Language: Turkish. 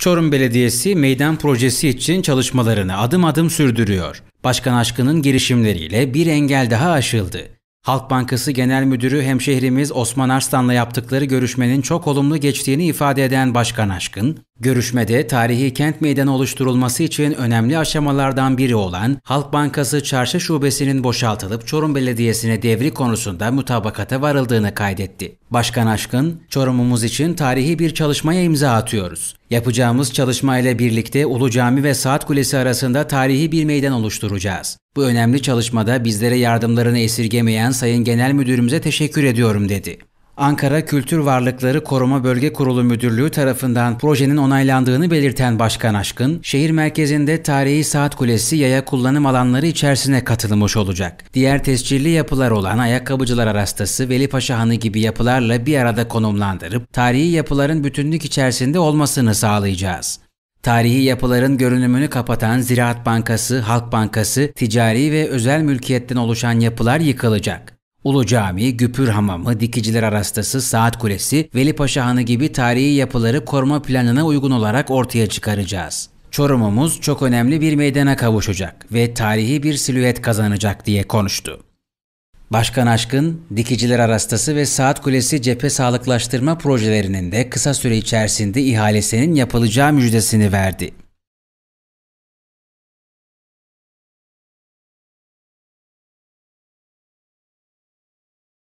Çorum Belediyesi meydan projesi için çalışmalarını adım adım sürdürüyor. Başkan Aşkın'ın girişimleriyle bir engel daha aşıldı. Halk Bankası Genel Müdürü hemşehrimiz Osman Arslan'la yaptıkları görüşmenin çok olumlu geçtiğini ifade eden Başkan Aşkın, Görüşmede tarihi kent meydanı oluşturulması için önemli aşamalardan biri olan Halk Bankası Çarşı Şubesi'nin boşaltılıp Çorum Belediyesi'ne devri konusunda mutabakata varıldığını kaydetti. Başkan Aşkın, Çorum'umuz için tarihi bir çalışmaya imza atıyoruz. Yapacağımız çalışma ile birlikte Ulu Cami ve Saat Kulesi arasında tarihi bir meydan oluşturacağız. Bu önemli çalışmada bizlere yardımlarını esirgemeyen Sayın Genel Müdürümüze teşekkür ediyorum dedi. Ankara Kültür Varlıkları Koruma Bölge Kurulu Müdürlüğü tarafından projenin onaylandığını belirten Başkan Aşkın, şehir merkezinde tarihi saat kulesi yaya kullanım alanları içerisine katılmış olacak. Diğer tescilli yapılar olan Ayakkabıcılar Arastası, Veli Paşa Hanı gibi yapılarla bir arada konumlandırıp tarihi yapıların bütünlük içerisinde olmasını sağlayacağız. Tarihi yapıların görünümünü kapatan Ziraat Bankası, Halk Bankası, ticari ve özel mülkiyetten oluşan yapılar yıkılacak. Ulu Cami, Güpür Hamamı, Dikiciler Arastası, Saat Kulesi, Veli Paşa Hanı gibi tarihi yapıları koruma planına uygun olarak ortaya çıkaracağız. Çorum'umuz çok önemli bir meydana kavuşacak ve tarihi bir silüet kazanacak diye konuştu. Başkan Aşkın, Dikiciler Arastası ve Saat Kulesi cephe sağlıklaştırma projelerinin de kısa süre içerisinde ihalesinin yapılacağı müjdesini verdi.